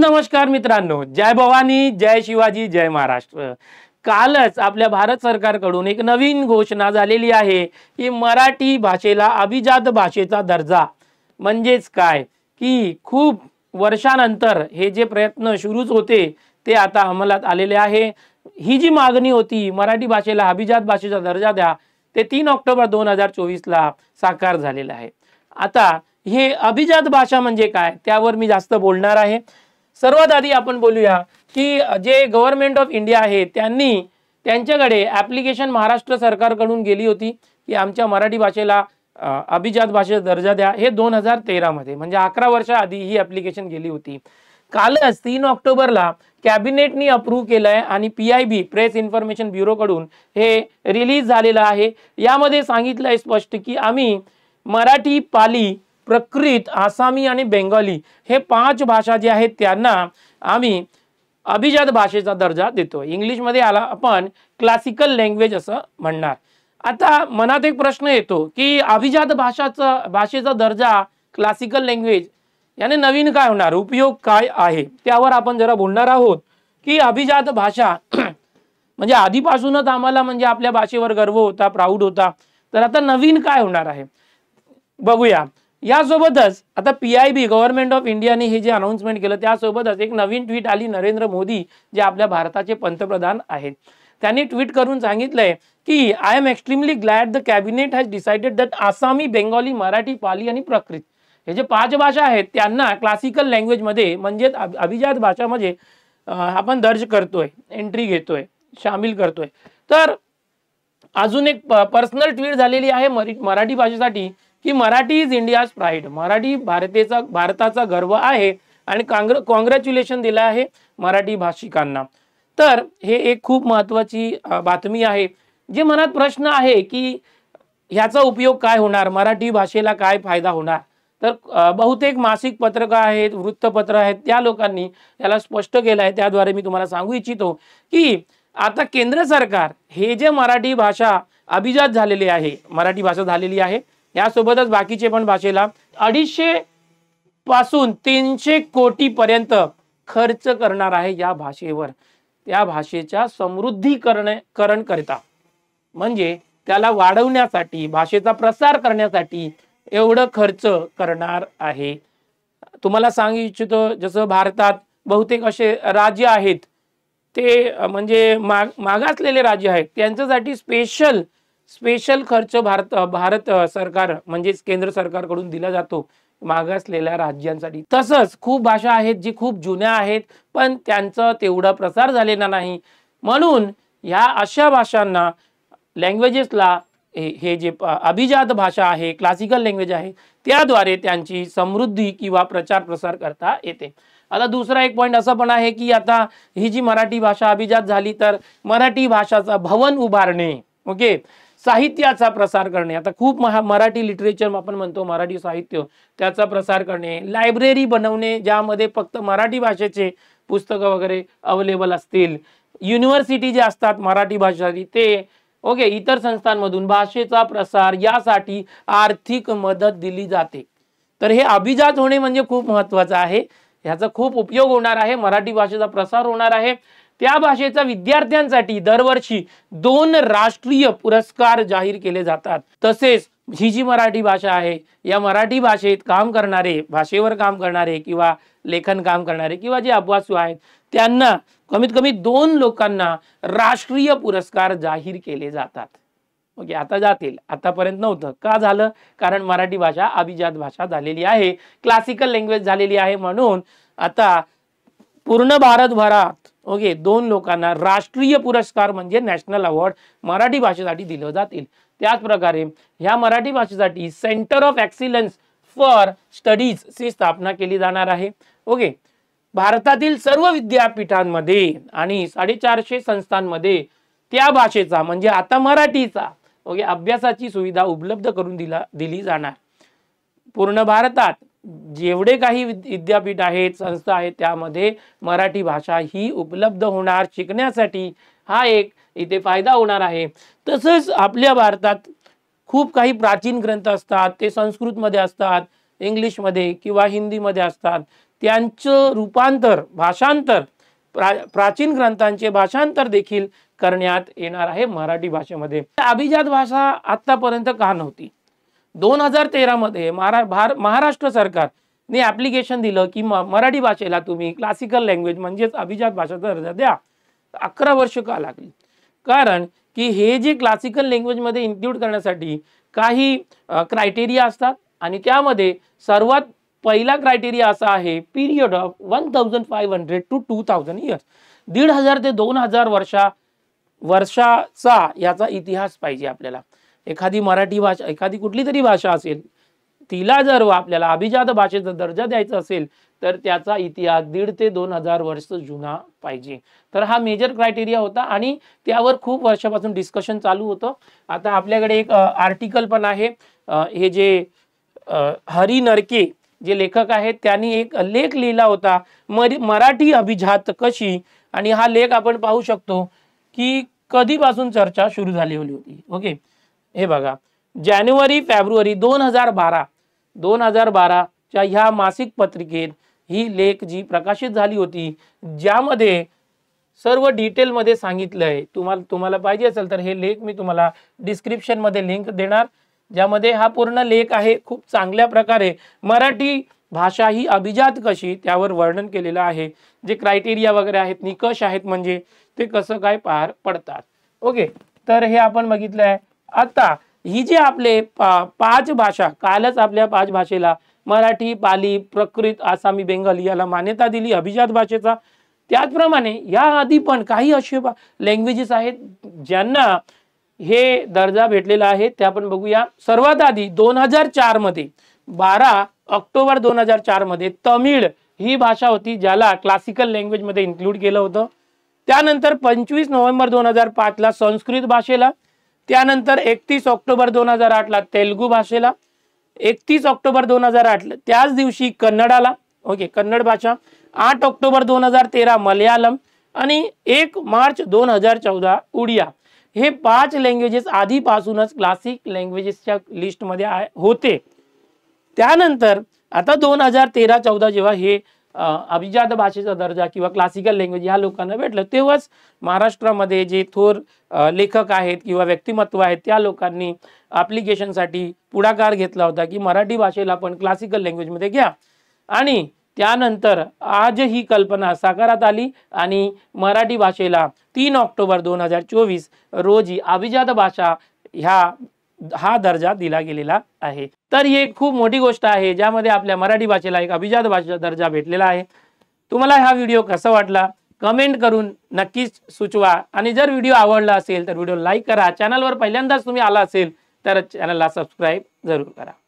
नमस्कार मित्रांनो जय भवानी जय शिवाजी जय महाराष्ट्र कालच आपल्या भारत सरकारकडून एक नवीन घोषणा झालेली आहे की मराठी भाषेला अभिजात भाषेचा दर्जा म्हणजेच काय की खूप वर्षानंतर हे जे प्रयत्न सुरूच होते ते आता अंमलात आलेले आहे ही जी मागणी होती मराठी भाषेला अभिजात भाषेचा दर्जा द्या ते तीन ऑक्टोबर दोन हजार चोवीसला साकार झालेला आहे आता हे अभिजात भाषा म्हणजे काय त्यावर मी जास्त बोलणार आहे सर्वात आधी आपण बोलूया की जे गव्हर्नमेंट ऑफ इंडिया आहे त्यांनी त्यांच्याकडे ॲप्लिकेशन महाराष्ट्र सरकारकडून गेली होती की आमच्या मराठी भाषेला अभिजात भाषेचा दर्जा द्या हे दोन हजार तेरामध्ये म्हणजे अकरा वर्षाआधी ही ॲप्लिकेशन गेली होती कालच तीन ऑक्टोबरला कॅबिनेटनी अप्रूव्ह केलं आहे आणि P I B press information ब्युरोकडून हे रिलीज झालेलं आहे यामध्ये सांगितलं आहे स्पष्ट की आम्ही मराठी पाली प्रकृत आसामी आणि बेंगॉली हे पाच भाषा जे आहेत त्यांना आम्ही अभिजात भाषेचा दर्जा देतो इंग्लिशमध्ये आला आपण क्लासिकल लँग्वेज असं म्हणणार आता मनात एक प्रश्न येतो की अभिजात भाषाचा भाषेचा दर्जा क्लासिकल लँग्वेज याने नवीन काय होणार उपयोग काय आहे त्यावर आपण जरा बोलणार आहोत की अभिजात भाषा म्हणजे आधीपासूनच आम्हाला म्हणजे आपल्या भाषेवर गर्व होता प्राऊड होता तर आता नवीन काय होणार आहे बघूया यासोबतच आता P I B government of इंडियाने हे जे अनाऊन्समेंट केलं त्यासोबतच एक नवीन ट्विट आली नरेंद्र मोदी जे आपल्या भारताचे पंतप्रधान आहेत त्यांनी ट्विट करून सांगितलंय की I am extremely glad the cabinet has decided that Assamese Bengali Marathi Pali आणि प्रकृत हे जे पाच भाषा आहेत त्यांना क्लासिकल लँग्वेजमध्ये म्हणजेच अभिजात भाषामध्ये आपण दर्ज करतोय एंट्री घेतोय सामील करतोय तर अजून एक पर्सनल ट्विट झालेली आहे मराठी भाषेसाठी की Marathi is India's pride Marathi भारतेचा भारताचा गर्व आहे आणि काँग्र कॉंग्रॅच्युलेशन दिलं आहे मराठी भाषिकांना तर हे एक खूप महत्त्वाची बातमी आहे जे मनात प्रश्न आहे की ह्याचा उपयोग काय होणार मराठी भाषेला काय फायदा होणार तर बहुतेक मासिक पत्रकं आहेत वृत्तपत्र आहेत त्या लोकांनी याला स्पष्ट केलं आहे त्याद्वारे मी तुम्हाला सांगू इच्छितो की आता केंद्र सरकार हे जे मराठी भाषा अभिजात झालेली आहे मराठी भाषा झालेली आहे यासोबतच बाकीचे पण भाषेला अडीचशे पासून तीनशे कोटी पर्यंत खर्च करणार आहे या भाषेवर त्या भाषेच्या समृद्धीकरण करण करता म्हणजे त्याला वाढवण्यासाठी भाषेचा प्रसार करण्यासाठी एवढं खर्च करणार आहे तुम्हाला सांगू इच्छितो जसं भारतात बहुतेक असे राज्य आहेत ते म्हणजे माग मागासलेले राज्य आहेत त्यांच्यासाठी स्पेशल स्पेशल खर्च भारत भारत सरकार म्हणजेच केंद्र सरकारकडून दिला जातो मागासलेल्या राज्यांसाठी तसंच खूप भाषा आहेत जी खूप जुन्या आहेत पण त्यांचा तेवढा प्रसार झालेला नाही म्हणून ह्या अशा भाषांना लँग्वेजेसला हे जे अभिजात भाषा आहे क्लासिकल लँग्वेज आहे त्याद्वारे त्यांची समृद्धी किंवा प्रचार प्रसार करता येते आता दुसरा एक पॉईंट असा पण आहे की आता ही जी मराठी भाषा अभिजात झाली तर मराठी भाषाचा भवन उभारणे ओके साहित्याचा प्रसार करणे आता खूप महा मराठी लिटरेचर आपण म्हणतो मराठी साहित्य त्याचा प्रसार करणे लायब्ररी बनवणे ज्यामध्ये फक्त मराठी भाषेचे पुस्तकं वगैरे अवेलेबल असतील युनिव्हर्सिटी जे असतात मराठी भाषा ते ओके इतर संस्थांमधून भाषेचा प्रसार यासाठी आर्थिक मदत दिली जाते तर हे अभिजात होणे म्हणजे खूप महत्त्वाचं आहे ह्याचा खूप उपयोग होणार आहे मराठी भाषेचा प्रसार होणार आहे त्या भाषेचा विद्यार्थ्यांसाठी दरवर्षी दोन राष्ट्रीय पुरस्कार जाहीर केले जातात तसेच ही जी मराठी भाषा आहे या मराठी भाषेत काम करणारे भाषेवर काम करणारे किंवा लेखन काम करणारे किंवा जे अभ्यासू आहेत त्यांना कमीत कमी दोन लोकांना राष्ट्रीय पुरस्कार जाहीर केले जातात ओके आता जातील आतापर्यंत नव्हतं का झालं कारण मराठी भाषा अभिजात भाषा झालेली आहे क्लासिकल लँग्वेज झालेली आहे म्हणून आता पूर्ण भारतभरात ओके दोन लोकांना राष्ट्रीय पुरस्कार म्हणजे नॅशनल अवॉर्ड मराठी भाषेसाठी दिलं जातील त्याचप्रकारे ह्या मराठी भाषेसाठी centre of excellence for studies ची स्थापना केली जाणार आहे ओके भारतातील सर्व विद्यापीठांमध्ये आणि साडेचारशे संस्थांमध्ये त्या भाषेचा म्हणजे आता मराठीचा ओके अभ्यासाची सुविधा उपलब्ध करून दिला दिली जाणार पूर्ण भारतात जेवढे काही विद्यापीठ आहेत संस्था आहेत त्यामध्ये मराठी भाषा ही उपलब्ध होणार शिकण्यासाठी हा एक इथे फायदा होणार आहे तसंच आपल्या भारतात खूप काही प्राचीन ग्रंथ असतात ते संस्कृतमध्ये असतात इंग्लिशमध्ये किंवा हिंदीमध्ये असतात त्यांचं रूपांतर भाषांतर प्रा प्राचीन ग्रंथांचे भाषांतर देखील करण्यात येणार आहे मराठी भाषेमध्ये अभिजात भाषा आत्तापर्यंत का नव्हती दोन हजार तेरामध्ये महारा भार महाराष्ट्र सरकारने ॲप्लिकेशन दिलं की मराठी भाषेला तुम्ही क्लासिकल लँग्वेज म्हणजेच अभिजात भाषेचा दर्जा द्या अकरा वर्ष का लागली कारण की हे जे क्लासिकल लँग्वेजमध्ये इन्क्ल्यूड करण्यासाठी काही क्रायटेरिया असतात आणि त्यामध्ये सर्वात पहिला क्रायटेरिया असा आहे period of one thousand five hundred to two thousand years दीड हजार ते दोन हजार वर्षा वर्षाचा याचा इतिहास पाहिजे आपल्याला एखादी मराठी भाषा एखादी कुठली तरी भाषा असेल तिला जर आपल्याला अभिजात भाषेचा दर्जा द्यायचा असेल तर त्याचा इतिहास दीड ते दोन हजार वर्ष जुना पाहिजे तर हा मेजर क्रायटेरिया होता आणि त्यावर खूप वर्षापासून डिस्कशन चालू होतं आता आपल्याकडे एक आर्टिकल पण आहे हे जे हरी नरके जे लेखक आहेत त्यांनी एक लेख लिहिला होता मरी मराठी अभिजात कशी आणि हा लेख आपण पाहू शकतो की कधीपासून चर्चा सुरू झाली होती ओके हे बघा जानेवारी फेब्रुवारी दोन हजार बारा दोन हजार बाराच्या ह्या मासिक पत्रिकेत ही लेख जी प्रकाशित झाली होती ज्यामध्ये सर्व डिटेलमध्ये सांगितलं आहे तुम्हाला तुम्हाला पाहिजे असेल तर हे लेख मी तुम्हाला डिस्क्रिप्शनमध्ये लिंक देणार ज्यामध्ये हा पूर्ण लेख आहे खूप चांगल्या प्रकारे मराठी भाषा ही अभिजात कशी त्यावर वर्णन केलेलं आहे जे क्रायटेरिया वगैरे आहेत निकष आहेत म्हणजे ते कसं काय पार पडतात ओके तर हे आपण बघितलं आहे आता ही जी आपले पाच भाषा कालच आपल्या पाच भाषेला मराठी पाली प्रकृत आसामी बेंगाली याला मान्यता दिली अभिजात भाषेचा त्याचप्रमाणे या आधी पण काही असे लँग्वेजेस आहेत ज्यांना हे दर्जा भेटलेला आहे त्या आपण बघूया सर्वात आधी दोन हजार चारमध्ये बारा ऑक्टोबर दोन हजार चारमध्ये तमिळ ही भाषा होती ज्याला क्लासिकल लँग्वेजमध्ये इन्क्लूड केलं होतं त्यानंतर पंचवीस नोव्हेंबर दोन हजार पाचला संस्कृत भाषेला त्यानंतर एकतीस ऑक्टोबर दोन हजार आठला तेलुगू भाषेला एकतीस ऑक्टोबर दोन हजार आठला त्याच दिवशी कन्नडाला ओके कन्नड भाषा आठ ऑक्टोबर दोन हजार तेरा मल्याळम आणि एक मार्च दोन हजार चौदा उडिया हे पाच लँग्वेजेस आधीपासूनच क्लासिक लँग्वेजेसच्या लिस्टमध्ये होते त्यानंतर आता दोन हजार तेरा चौदा जेव्हा हे अभिजात भाषेचा दर्जा किंवा क्लासिकल लँग्वेज ह्या लोकांना भेटलं तेव्हाच महाराष्ट्रामध्ये जे थोर लेखक आहेत किंवा व्यक्तिमत्व आहेत त्या लोकांनी ॲप्लिकेशनसाठी पुढाकार घेतला होता की मराठी भाषेला पण क्लासिकल लँग्वेजमध्ये घ्या आणि त्यानंतर आज ही कल्पना साकारात आली आणि मराठी भाषेला तीन ऑक्टोबर दोन हजार चोवीस रोजी अभिजात भाषा ह्या हा दर्जा दिला गेलेला आहे तर ही एक खूप मोठी गोष्ट आहे ज्यामध्ये आपल्या मराठी भाषेला एक अभिजात भाषेचा दर्जा भेटलेला आहे तुम्हाला हा व्हिडिओ कसा वाटला कमेंट करून नक्कीच सुचवा आणि जर व्हिडिओ आवडला असेल तर व्हिडिओ लाईक करा चॅनलवर पहिल्यांदाच तुम्ही आला असेल तर चॅनलला सबस्क्राईब जरूर करा